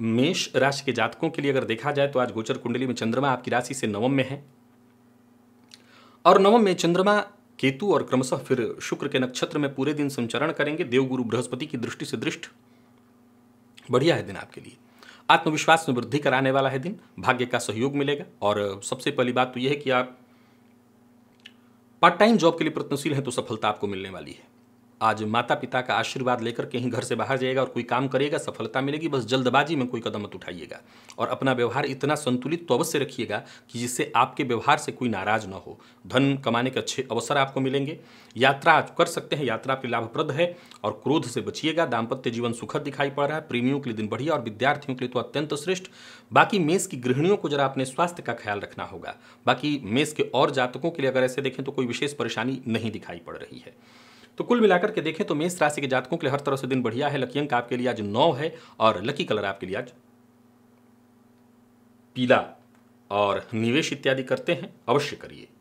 मेष राशि के जातकों के लिए अगर देखा जाए तो आज गोचर कुंडली में चंद्रमा आपकी राशि से नवम में है और नवम में चंद्रमा केतु और क्रमशः फिर शुक्र के नक्षत्र में पूरे दिन संचरण करेंगे देवगुरु बृहस्पति की दृष्टि से दृष्ट बढ़िया है दिन आपके लिए आत्मविश्वास में वृद्धि कराने वाला है दिन भाग्य का सहयोग मिलेगा और सबसे पहली बात तो यह है कि आप पार्ट टाइम जॉब के लिए प्रयत्नशील हैं तो सफलता आपको मिलने वाली है आज माता पिता का आशीर्वाद लेकर कहीं घर से बाहर जाएगा और कोई काम करेगा सफलता मिलेगी बस जल्दबाजी में कोई कदम मत उठाइएगा और अपना व्यवहार इतना संतुलित तो अवश्य रखिएगा कि जिससे आपके व्यवहार से कोई नाराज ना हो धन कमाने के अच्छे अवसर आपको मिलेंगे यात्रा आप कर सकते हैं यात्रा आपके लाभप्रद है और क्रोध से बचिएगा दाम्पत्य जीवन सुखद दिखाई पड़ रहा है प्रेमियों के लिए दिन बढ़िया और विद्यार्थियों के लिए तो अत्यंत श्रेष्ठ बाकी मेष की गृहिणियों को जरा अपने स्वास्थ्य का ख्याल रखना होगा बाकी मेष के और जातकों के लिए अगर ऐसे देखें तो कोई विशेष परेशानी नहीं दिखाई पड़ रही है तो कुल मिलाकर के देखें तो मेष राशि के जातकों के लिए हर तरह से दिन बढ़िया है लकी अंक आपके लिए आज नौ है और लकी कलर आपके लिए आज पीला और निवेश इत्यादि करते हैं अवश्य करिए